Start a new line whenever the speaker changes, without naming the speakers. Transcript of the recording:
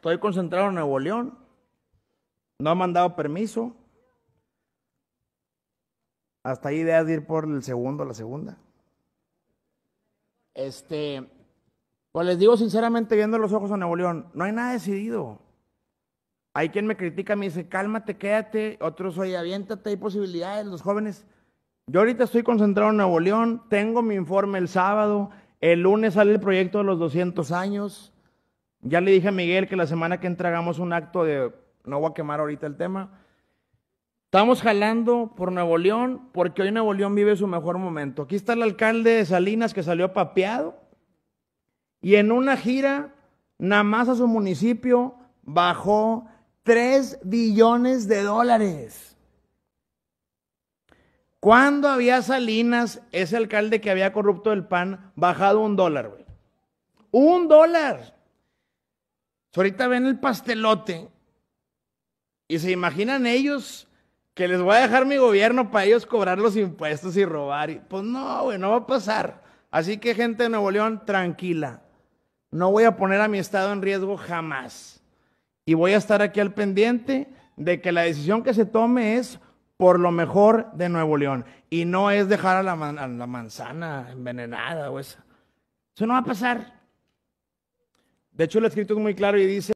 Estoy concentrado en Nuevo León. No ha mandado permiso. Hasta ahí ideas de ir por el segundo, la segunda. Este, pues les digo sinceramente, viendo los ojos a Nuevo León, no hay nada decidido. Hay quien me critica, me dice, cálmate, quédate. Otros, oye, aviéntate, hay posibilidades, los jóvenes. Yo ahorita estoy concentrado en Nuevo León, tengo mi informe el sábado, el lunes sale el proyecto de los 200 años. Ya le dije a Miguel que la semana que entregamos un acto de, no voy a quemar ahorita el tema, estamos jalando por Nuevo León porque hoy Nuevo León vive su mejor momento. Aquí está el alcalde de Salinas que salió papeado y en una gira, nada más a su municipio, bajó 3 billones de dólares. ¿Cuándo había Salinas, ese alcalde que había corrupto el PAN, bajado un dólar, güey? Un dólar ahorita ven el pastelote y se imaginan ellos que les voy a dejar mi gobierno para ellos cobrar los impuestos y robar. pues no, güey, no va a pasar. Así que gente de Nuevo León, tranquila. No voy a poner a mi estado en riesgo jamás. Y voy a estar aquí al pendiente de que la decisión que se tome es por lo mejor de Nuevo León. Y no es dejar a la, la manzana envenenada o eso. Eso no va a pasar. De hecho, el escrito muy claro y dice,